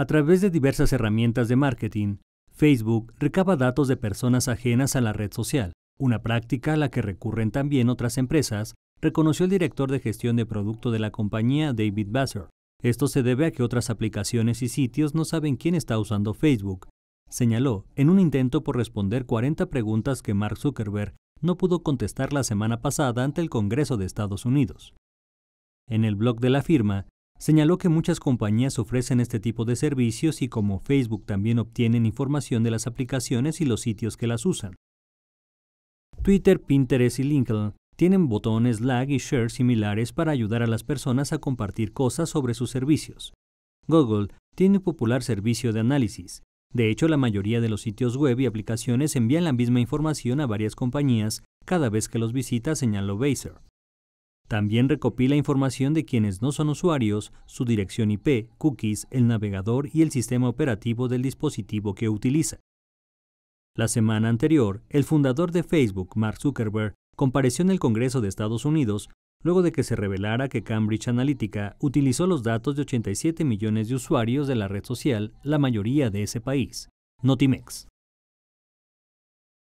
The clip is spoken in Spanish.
A través de diversas herramientas de marketing, Facebook recaba datos de personas ajenas a la red social, una práctica a la que recurren también otras empresas, reconoció el director de gestión de producto de la compañía David Basser. Esto se debe a que otras aplicaciones y sitios no saben quién está usando Facebook, señaló, en un intento por responder 40 preguntas que Mark Zuckerberg no pudo contestar la semana pasada ante el Congreso de Estados Unidos. En el blog de la firma, Señaló que muchas compañías ofrecen este tipo de servicios y como Facebook también obtienen información de las aplicaciones y los sitios que las usan. Twitter, Pinterest y LinkedIn tienen botones lag y share similares para ayudar a las personas a compartir cosas sobre sus servicios. Google tiene un popular servicio de análisis. De hecho, la mayoría de los sitios web y aplicaciones envían la misma información a varias compañías cada vez que los visita, señaló Baser. También recopila información de quienes no son usuarios, su dirección IP, cookies, el navegador y el sistema operativo del dispositivo que utiliza. La semana anterior, el fundador de Facebook, Mark Zuckerberg, compareció en el Congreso de Estados Unidos luego de que se revelara que Cambridge Analytica utilizó los datos de 87 millones de usuarios de la red social, la mayoría de ese país. Notimex.